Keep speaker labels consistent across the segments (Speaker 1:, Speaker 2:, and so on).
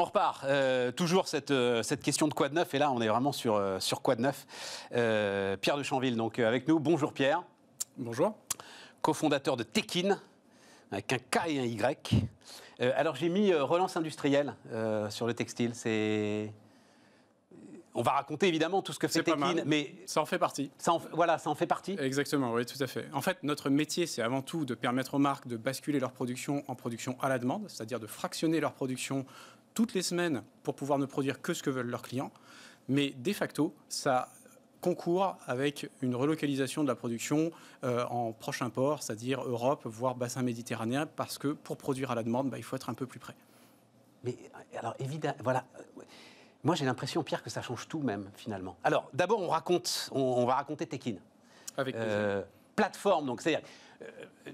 Speaker 1: On repart. Euh, toujours cette, euh, cette, question de quoi de neuf. Et là, on est vraiment sur, euh, sur quoi de neuf. Pierre de Chanville, donc avec nous. Bonjour Pierre. Bonjour. cofondateur de Tekin, avec un K et un Y. alors j'ai mis relance industrielle sur le textile. C'est.
Speaker 2: On va raconter évidemment tout ce que fait Tekin, mais ça en fait partie. Ça voilà, ça en fait partie. Exactement, oui, tout à fait. En fait, notre métier, c'est avant tout de permettre aux marques de basculer leur production en production à la demande, c'est-à-dire de fractionner leur production toutes les semaines pour pouvoir ne produire que ce que veulent leurs clients. Mais de facto, ça concourt avec une relocalisation de la production euh, en prochain port c'est-à-dire Europe, voire bassin méditerranéen, parce que pour produire à la demande, bah, il faut être un peu plus près. Mais alors évidemment, voilà. Moi j'ai l'impression, Pierre, que ça change tout même finalement.
Speaker 1: Alors d'abord on raconte, on, va raconter Tekin. Avec euh, plateforme, donc c'est-à-dire, vous euh,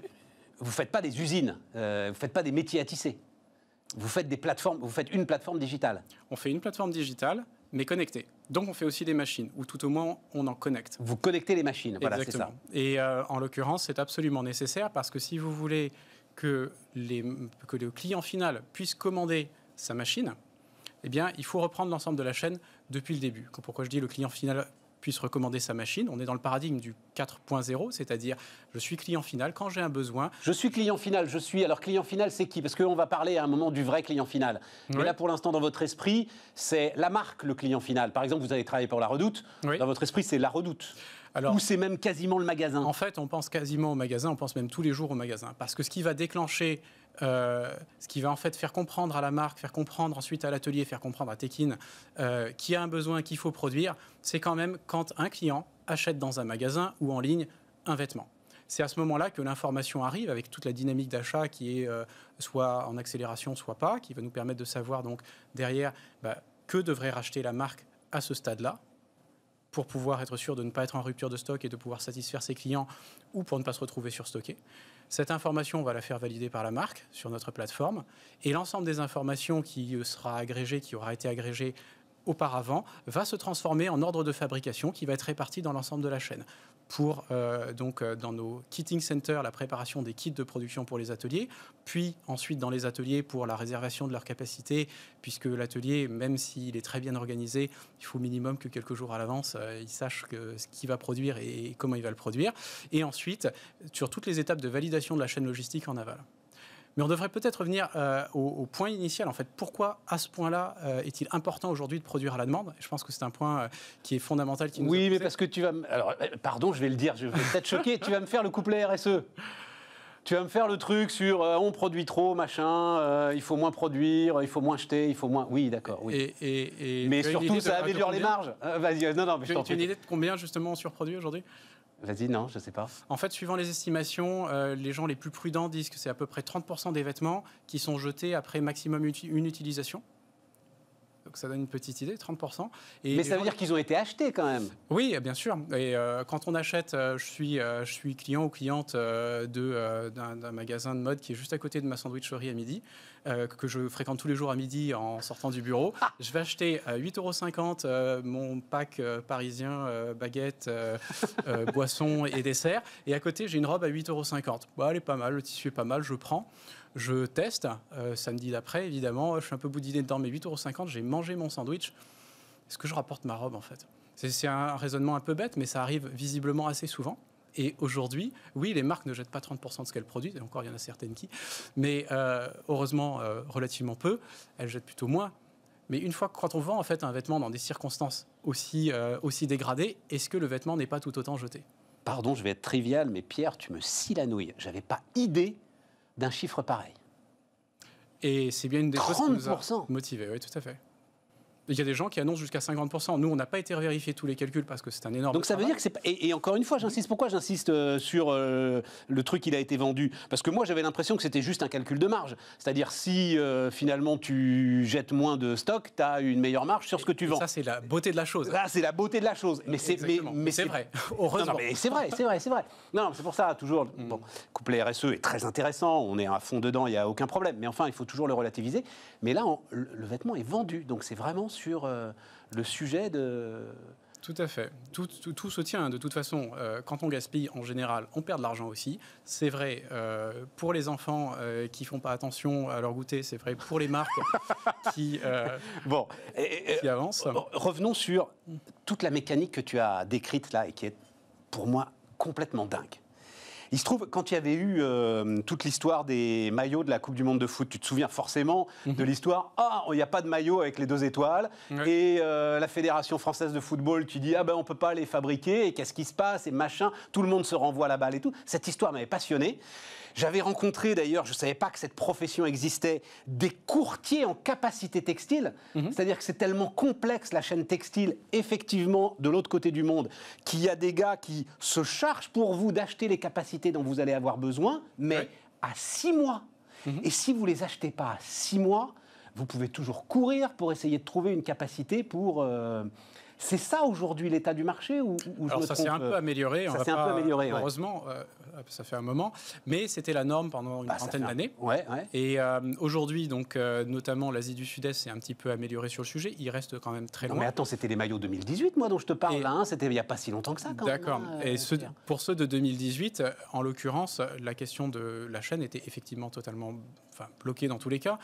Speaker 1: vous faites pas des
Speaker 2: usines, vous faites pas des métiers à tisser. Vous faites des plateformes, vous faites une plateforme digitale. On fait une plateforme digitale, mais connectée. Donc on fait aussi des machines, ou tout au moins on en connecte. Vous connectez les machines, voilà, c'est ça. Et euh, en l'occurrence, c'est absolument nécessaire parce que si vous voulez que, les, que le client final puisse commander sa machine, eh bien, il faut reprendre l'ensemble de la chaîne depuis le début. Pourquoi je dis le client final puisse recommander sa machine. On est dans le paradigme du 4.0, c'est-à-dire je suis client final quand j'ai un besoin. Je suis client
Speaker 1: final, je suis. Alors client final, c'est qui Parce qu'on va parler à un moment du vrai client final. Mais là, pour l'instant, dans votre esprit, c'est la marque le client final. Par exemple, vous avez travaillé pour La Redoute. Dans votre esprit, c'est La Redoute.
Speaker 2: Ou c'est même quasiment le magasin En fait, on pense quasiment au magasin, on pense même tous les jours au magasin. Parce que ce qui va déclencher euh, ce qui va en fait faire comprendre à la marque, faire comprendre ensuite à l'atelier, faire comprendre à Tekin euh, qu'il y a un besoin qu'il faut produire, c'est quand même quand un client achète dans un magasin ou en ligne un vêtement. C'est à ce moment-là que l'information arrive avec toute la dynamique d'achat qui est euh, soit en accélération, soit pas, qui va nous permettre de savoir donc derrière bah, que devrait racheter la marque à ce stade-là pour pouvoir être sûr de ne pas être en rupture de stock et de pouvoir satisfaire ses clients ou pour ne pas se retrouver surstocké. Cette information, on va la faire valider par la marque sur notre plateforme et l'ensemble des informations qui euh, sera agrégée, qui aura été agrégée auparavant va se transformer en ordre de fabrication qui va être réparti dans l'ensemble de la chaîne. Pour euh, donc euh, dans nos kitting centers, la préparation des kits de production pour les ateliers, puis ensuite dans les ateliers pour la réservation de leur capacité, puisque l'atelier, même s'il est très bien organisé, il faut minimum que quelques jours à l'avance, euh, il sache ce qu'il va produire et comment il va le produire. Et ensuite, sur toutes les étapes de validation de la chaîne logistique en aval. Mais on devrait peut-être revenir euh, au, point initial, en fait. Pourquoi, à ce point-là, euh, est-il important aujourd'hui de produire à la demande Je pense que c'est un point euh, qui est fondamental. oui, mais
Speaker 1: parce que tu vas... Alors, pardon, je vais le dire, je vais peut-être
Speaker 2: choquer. Tu vas me faire le couplet RSE tu vas me faire le truc
Speaker 1: sur on produit trop, machin, il faut moins produire, il faut moins jeter, il faut moins. Oui, d'accord.
Speaker 2: Oui. Et, et, mais surtout, ça améliore les marges. Vas-y, non, non, mais je Tu as une idée de combien justement on surproduit aujourd'hui Vas-y, non, je ne sais pas. En fait, suivant les estimations, euh, les gens les plus prudents disent que c'est à peu près 30% des vêtements qui sont jetés après maximum une utilisation. Donc ça donne une petite idée, 30%. Et Mais ça veut dire qu'ils ont été achetés quand même. Oui, bien sûr. Et euh, quand on achète, euh, je, suis, euh, je suis client ou cliente d'un magasin de mode qui est juste à côté de ma sandwicherie à midi, que je fréquente tous les jours à midi en sortant du bureau. Ah. je vais acheter à 8,50 euros mon pack parisien baguette, boisson et dessert. Et à côté, j'ai une robe à 8,50 euros. elle est pas mal, le tissu est pas mal, je prends. Je teste, euh, samedi d'après, évidemment, je suis un peu boudiné dedans, mais 8,50€, j'ai mangé mon sandwich. Est-ce que je rapporte ma robe, en fait C'est un raisonnement un peu bête, mais ça arrive visiblement assez souvent. Et aujourd'hui, oui, les marques ne jettent pas 30% de ce qu'elles produisent, et encore il y en a certaines qui, mais euh, heureusement euh, relativement peu, elles jettent plutôt moins. Mais une fois que quand on vend en fait un vêtement dans des circonstances aussi, aussi dégradées, est-ce que le vêtement n'est pas tout autant jeté
Speaker 1: Pardon, je vais être trivial, mais Pierre, tu me scies la nouille. J'avais pas
Speaker 2: idée d'un chiffre pareil. Et c'est bien une des 30%. choses qui nous motivés, oui, tout à fait. Il y a des gens qui annoncent jusqu'à 50%. Nous, on n'a pas été vérifier tous les calculs parce que c'est un énorme. Donc ça veut dire que c'est.
Speaker 1: Et, encore une fois, j'insiste. Pourquoi j'insiste euh, sur euh, le truc qui a été vendu Parce que moi, j'avais l'impression que c'était juste un calcul de marge. C'est-à-dire, si euh, finalement tu jettes moins de stock, tu as une meilleure marge sur ce que tu vends. ça, c'est la beauté de la chose. Ah, c'est la beauté de la chose. Mais c'est mais, vrai. Heureusement. mais c'est vrai, c'est vrai, c'est vrai. Non, c'est pour ça, toujours. Mm. Bon, couplet RSE est très intéressant. On est à fond dedans, il n'y a aucun problème. Mais enfin, il faut toujours le relativiser. Mais là, le vêtement est vendu. Donc c'est
Speaker 2: vraiment sur euh, le sujet de... Tout à fait. Tout, tout, tout se tient. Hein, de toute façon, euh, quand on gaspille, en général, on perd de l'argent aussi. C'est vrai euh, pour les enfants qui font pas attention à leur goûter. C'est vrai pour les marques qui, bon, qui avancent. Revenons sur toute la mécanique que tu as décrite là et qui est
Speaker 1: pour moi complètement dingue. Il se trouve, quand il y avait eu euh, toute l'histoire des maillots de la Coupe du Monde de foot, tu te souviens forcément de mhm. l'histoire Ah, il n'y a pas de maillot avec les deux étoiles. Et euh, la Fédération française de football, tu dis Ah ben on ne peut pas les fabriquer, et qu'est-ce qui se passe, et machin, tout le monde se renvoie la balle et tout. Cette histoire m'avait passionné. J'avais rencontré d'ailleurs, je ne savais pas que cette profession existait, des courtiers en capacité textile. Mhm. C'est-à-dire que c'est tellement complexe la chaîne textile, effectivement, de l'autre côté du monde, qu'il y a des gars qui se chargent pour vous d'acheter les capacités dont vous allez avoir besoin, mais à six mois. Mhm. Et si vous les achetez pas à six mois, vous pouvez toujours courir pour essayer de trouver une capacité pour... Euh, c'est ça aujourd'hui l'état du marché ou, je ça s'est un peu
Speaker 2: amélioré. Ça un Heureusement, ça fait un moment. Mais c'était la norme pendant une bah, trentaine d'années. Et euh, aujourd'hui, donc, euh, notamment l'Asie du Sud-Est s'est un petit peu améliorée sur le sujet. Il reste quand même très long mais attends, c'était les maillots 2018, moi, dont je te parle. Hein, c'était il n'y a pas si longtemps que ça. D'accord. Hein, Et euh, pour ceux de 2018, en l'occurrence, la question de la chaîne était effectivement totalement bloquée dans tous les cas.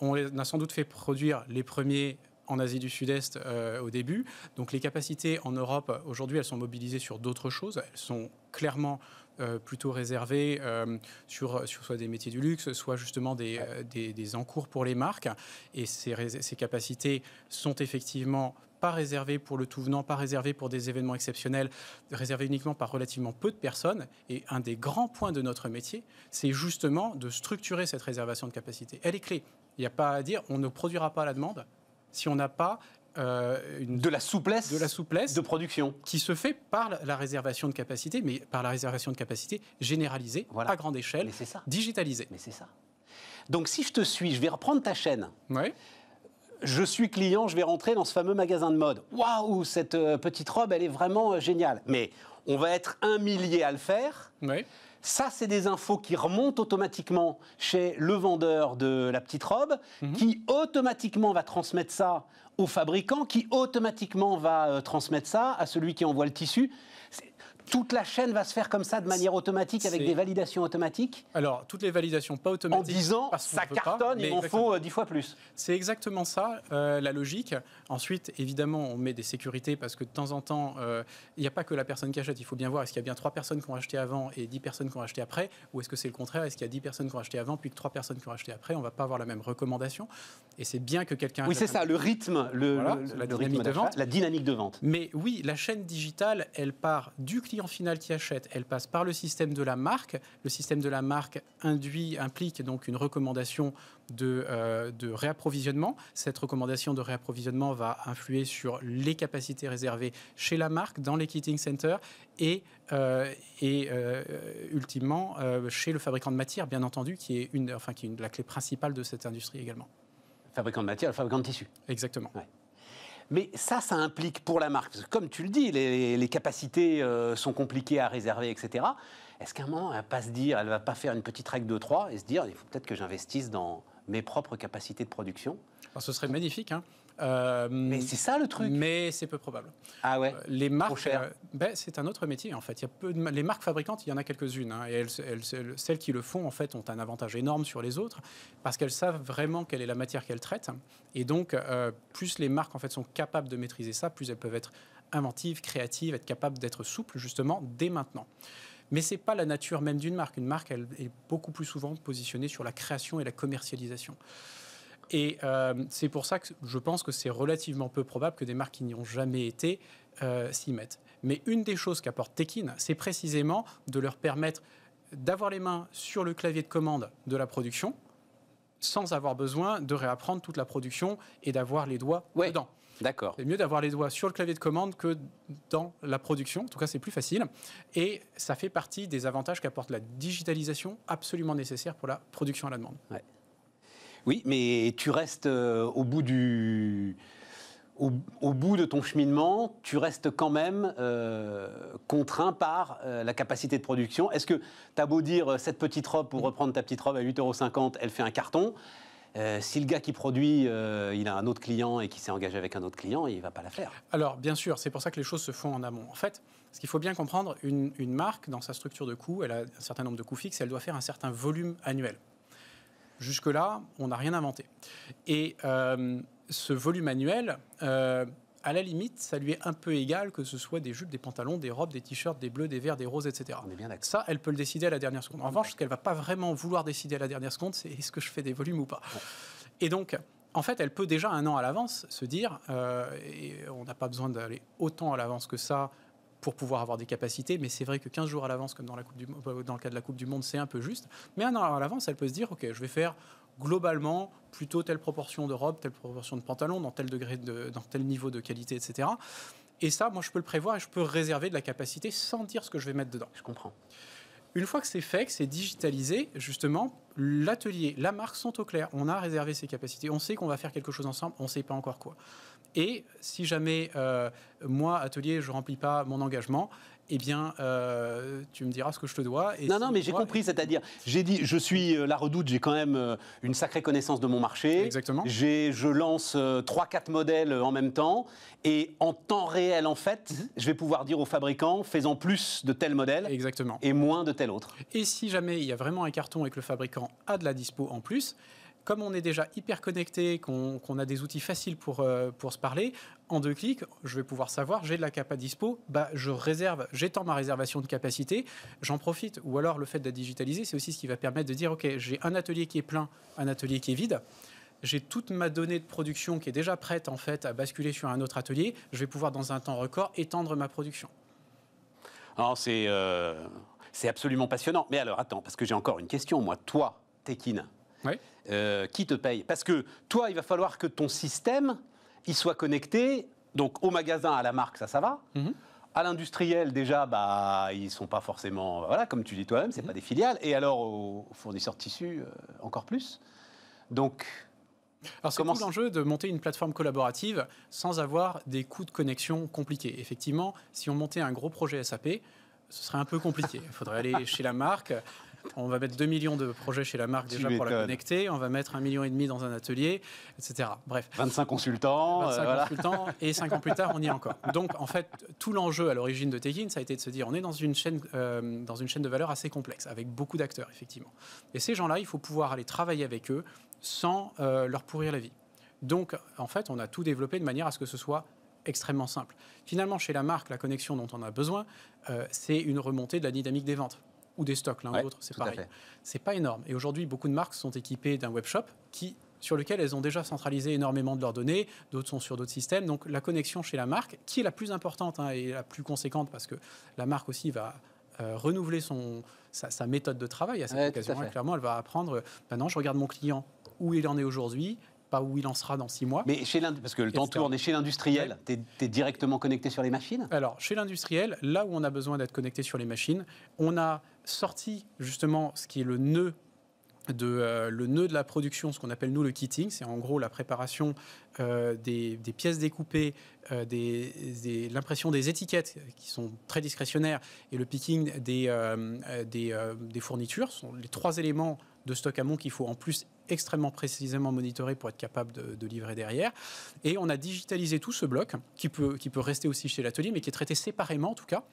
Speaker 2: On a sans doute fait produire les premiers en Asie du Sud-Est euh, au début. Donc les capacités en Europe, aujourd'hui, elles sont mobilisées sur d'autres choses. Elles sont clairement euh, plutôt réservées euh, sur, soit des métiers du luxe, soit justement des, des, encours pour les marques. Et ces, ces capacités sont effectivement pas réservées pour le tout venant, pas réservées pour des événements exceptionnels, réservées uniquement par relativement peu de personnes. Et un des grands points de notre métier, c'est justement de structurer cette réservation de capacités. Elle est clé. Il n'y a pas à dire, on ne produira pas la demande, si on n'a pas euh, une, de la souplesse de la souplesse de production qui se fait par la réservation de capacité mais par la réservation de capacité généralisée voilà. à grande échelle ça. digitalisée mais c'est ça donc si je te suis je vais reprendre ta chaîne oui je suis client,
Speaker 1: je vais rentrer dans ce fameux magasin de mode. Waouh, cette euh, petite robe, elle est vraiment euh, géniale. Mais on va être un millier à le faire. Ça, c'est des infos qui remontent automatiquement chez le vendeur de la petite robe, mhm. qui automatiquement va transmettre ça au fabricant, qui automatiquement va euh, transmettre ça à celui qui envoie le tissu toute la chaîne va se faire comme ça de manière automatique avec des validations automatiques
Speaker 2: Alors, toutes les validations pas automatiques. En ans, ça cartonne, il en faut 10 euh, fois plus. C'est exactement ça, euh, la logique. Ensuite, évidemment, on met des sécurités parce que de temps en temps, euh, il n'y a pas que la personne qui achète. Il faut bien voir, est-ce qu'il y a bien 3 personnes qui ont acheté avant et 10 personnes qui ont acheté après Ou est-ce que c'est le contraire Est-ce qu'il y a 10 personnes qui ont acheté avant puis que 3 personnes qui ont acheté après On ne va pas avoir la même recommandation. Et c'est bien que quelqu'un. Oui, c'est ça, le rythme, le, la, dynamique de vente.
Speaker 1: la dynamique de vente.
Speaker 2: Mais oui, la chaîne digitale, elle part du client en finale qui achète. Elle passe par le système de la marque. Le système de la marque induit, implique donc une recommandation de, euh, réapprovisionnement. Cette recommandation de réapprovisionnement va influer sur les capacités réservées chez la marque, dans les kitting centers et, euh, et euh, ultimement chez le fabricant de matière, bien entendu, qui est, une, enfin, qui est la clé principale de cette industrie également. Fabricant de matière, fabricant de tissu. Exactement.
Speaker 1: Mais ça, ça implique pour la marque, comme tu le dis, les, capacités euh, sont compliquées à réserver, etc. Est-ce qu'à un moment, elle va pas se dire, elle va pas faire une petite règle de 3 et se dire, il faut peut-être que j'investisse dans mes propres capacités de production
Speaker 2: ce serait magnifique. Hein. Euh, mais c'est ça le truc. Mais c'est peu probable. Ah ouais. Euh, les marques, euh, ben, c'est un autre métier en fait. Il y a peu les marques fabricantes, il y en a quelques-unes, hein, et celles qui le font en fait ont un avantage énorme sur les autres parce qu'elles savent vraiment quelle est la matière qu'elles traitent, et donc plus les marques en fait sont capables de maîtriser ça, plus elles peuvent être inventives, créatives, être capables d'être souples justement dès maintenant. Mais ce n'est pas la nature même d'une marque. Une marque, elle est beaucoup plus souvent positionnée sur la création et la commercialisation. Et euh, c'est pour ça que je pense que c'est relativement peu probable que des marques qui n'y ont jamais été euh, s'y mettent. Mais une des choses qu'apporte Tekin, c'est précisément de leur permettre d'avoir les mains sur le clavier de commande de la production sans avoir besoin de réapprendre toute la production et d'avoir les doigts dedans. D'accord. C'est mieux d'avoir les doigts sur le clavier de commande que dans la production. En tout cas, c'est plus facile. Et ça fait partie des avantages qu'apporte la digitalisation absolument nécessaire pour la production à la demande.
Speaker 1: Oui, mais tu restes euh, au bout Au, bout de ton cheminement, tu restes quand même euh, contraint par euh, la capacité de production. Est-ce que tu as beau dire cette petite robe, pour reprendre ta petite robe à euros, elle fait un carton si le gars qui produit, il a un autre client et qui s'est engagé avec un autre client, il ne va pas la faire.
Speaker 2: Alors, bien sûr, c'est pour ça que les choses se font en amont. En fait, ce qu'il faut bien comprendre, une, une marque, dans sa structure de coûts, elle a un certain nombre de coûts fixes, elle doit faire un certain volume annuel. Jusque-là, on n'a rien inventé. Et euh, ce volume annuel, euh, à la limite, ça lui est un peu égal que ce soit des jupes, des pantalons, des robes, des t-shirts, des bleus, des verts, des roses, etc. ça, elle peut le décider à la dernière seconde. En revanche, ce qu'elle va pas vraiment vouloir décider à la dernière seconde, c'est est-ce que je fais des volumes ou pas. Et donc, en fait, elle peut déjà un an à l'avance se dire, euh, et on n'a pas besoin d'aller autant à l'avance que ça, pour pouvoir avoir des capacités. Mais c'est vrai que 15 jours à l'avance, comme dans, la coupe euh, le cas de la Coupe du Monde, c'est un peu juste. Mais un an à l'avance, elle peut se dire, OK, je vais faire globalement plutôt telle proportion de robe, telle proportion de pantalon, dans tel degré, dans tel niveau de qualité, etc. Et ça, moi, je peux le prévoir et je peux réserver de la capacité sans dire ce que je vais mettre dedans. Je comprends. Une fois que c'est fait, que c'est digitalisé, justement, l'atelier, la marque sont au clair. On a réservé ses capacités. On sait qu'on va faire quelque chose ensemble. On ne sait pas encore quoi. Et si jamais euh, moi, atelier, je remplis pas mon engagement, eh bien, euh, tu me diras ce que je te dois. Et non, non, mais j'ai compris,
Speaker 1: c'est-à-dire, j'ai dit, je suis euh, la redoute, j'ai quand même une sacrée connaissance de mon marché. Exactement. Je lance 3-4 modèles en même temps, et en temps réel, en fait, mhm. je vais pouvoir dire aux fabricants, fais plus de tel modèle Exactement. et moins de tel autre.
Speaker 2: Et si jamais il y a vraiment un carton et que le fabricant a de la dispo en plus, comme on est déjà hyper connecté, qu'on a des outils faciles pour, euh, pour se parler, en deux clics, je vais pouvoir savoir, j'ai de la capa dispo, bah, je réserve, j'étends ma réservation de capacité, j'en profite. Ou alors le fait de la digitaliser, c'est aussi ce qui va permettre de dire, OK, j'ai un atelier qui est plein, un atelier qui est vide j'ai toute ma donnée de production qui est déjà prête en fait à basculer sur un autre atelier, je vais pouvoir dans un temps record étendre ma production.
Speaker 1: Alors ah, euh, c'est absolument passionnant. Mais alors attends, parce que j'ai encore une question, moi, toi, Tekin. Oui. Euh, qui te paye Parce que toi, il va falloir que ton système, il soit connecté, donc au magasin, à la marque, ça, ça va. Mhm. À l'industriel, déjà, bah, ils sont pas forcément, bah, voilà, comme tu dis toi-même, c'est mhm. pas des filiales. Et alors aux fournisseurs de tissus, euh,
Speaker 2: encore plus. Donc, alors c'est tout l'enjeu de monter une plateforme collaborative sans avoir des coûts de connexion compliqués. Effectivement, si on montait un gros projet SAP, ce serait un peu compliqué. Il faudrait aller chez la marque, on va mettre 2 millions de projets chez la marque déjà pour la connecter. On va mettre 1,5 million et demi dans un atelier, etc. Bref. 25 consultants. 25 euh, Et 5 ans plus tard, on y est encore. Donc, en fait, tout l'enjeu à l'origine de Tekin, ça a été de se dire on est dans une chaîne, euh, dans une chaîne de valeur assez complexe, avec beaucoup d'acteurs, effectivement. Et ces gens-là, il faut pouvoir aller travailler avec eux sans euh, leur pourrir la vie. Donc, en fait, on a tout développé de manière à ce que ce soit extrêmement simple. Finalement, chez la marque, la connexion dont on a besoin, c'est une remontée de la dynamique des ventes ou des stocks, l'un ou l'autre, c'est pareil. C'est pas énorme. Et aujourd'hui, beaucoup de marques sont équipées d'un webshop qui sur lequel elles ont déjà centralisé énormément de leurs données, d'autres sont sur d'autres systèmes. Donc la connexion chez la marque, qui est la plus importante hein, et la plus conséquente, parce que la marque aussi va euh, renouveler son, sa, méthode de travail à cette occasion. clairement, elle va apprendre, euh, maintenant je regarde mon client, où il en est aujourd'hui, pas où il en sera dans six mois. Mais chez parce que le temps tourne, et chez l'industriel, tu es, directement connecté sur les machines Alors, chez l'industriel, là où on a besoin d'être connecté sur les machines, on a sorti justement ce qui est le nœud de, euh, le nœud de la production, ce qu'on appelle nous le kitting, c'est en gros la préparation euh, des, pièces découpées, euh, l'impression des étiquettes qui sont très discrétionnaires et le picking des, des, fournitures, sont les trois éléments de stock à mont qu'il faut en plus extrêmement précisément monitorer pour être capable de, livrer derrière. Et on a digitalisé tout ce bloc, qui peut, qui peut rester aussi chez l'atelier, mais qui est traité séparément en tout cas,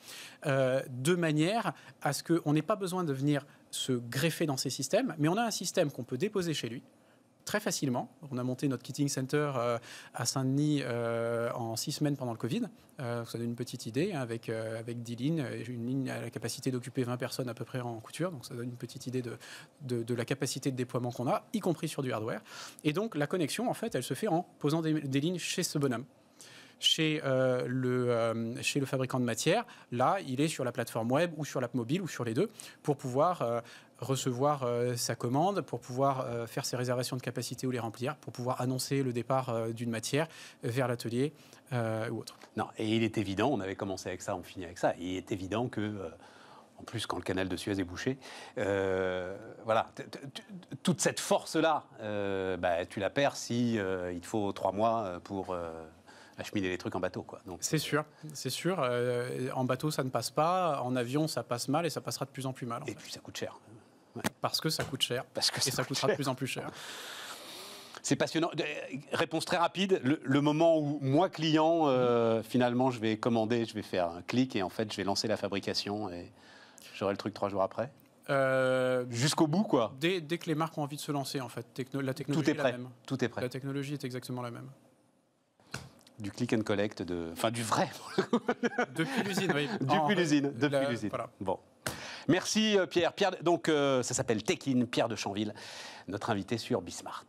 Speaker 2: euh, de manière à ce qu'on n'ait pas besoin de venir se greffer dans ces systèmes, mais on a un système qu'on peut déposer chez lui, très facilement. On a monté notre kitting center euh, à Saint-Denis euh, en six semaines pendant le Covid. Euh, ça donne une petite idée hein, avec, avec 10 lignes. Une ligne à la capacité d'occuper 20 personnes à peu près en couture. Donc ça donne une petite idée de, de, la capacité de déploiement qu'on a, y compris sur du hardware. Et donc la connexion, en fait, elle se fait en posant des, lignes chez ce bonhomme. Chez, le, chez, le, fabricant de matière. Là, il est sur la plateforme web ou sur l'app mobile ou sur les deux pour pouvoir recevoir euh, sa commande, pour pouvoir euh, faire ses réservations de capacité ou les remplir, pour pouvoir annoncer le départ euh, d'une matière vers l'atelier
Speaker 1: ou autre. Non, et il est évident, on avait commencé avec ça, on finit avec ça, il est évident que en plus quand le canal de Suez est bouché. voilà, toute cette force-là, bah, tu la perds si il te faut trois mois pour acheminer les trucs en bateau. Quoi. Donc, c'est sûr,
Speaker 2: c'est sûr. en bateau, ça ne passe pas. En avion, ça passe mal et ça passera de plus en plus mal. et puis ça coûte cher. Parce que ça coûte cher. et ça coûtera de plus en plus cher.
Speaker 1: C'est passionnant. Réponse très rapide. Le, moment où moi, client, euh, finalement, je vais commander, je vais faire un clic et en fait, je vais lancer la fabrication et j'aurai le truc trois jours après.
Speaker 2: Euh, Jusqu'au bout, quoi. Dès, dès, que les marques ont envie de se lancer, en fait, la technologie Tout est, prêt. la même. Tout est prêt. La technologie est exactement la même.
Speaker 1: Du click and collect, de... enfin du vrai. Depuis l'usine, oui. Depuis l'usine. Depuis l'usine. Voilà. Bon. Merci euh, Pierre. Pierre donc, euh, ça s'appelle Tekin, Pierre de Chanville, notre invité sur Bismart.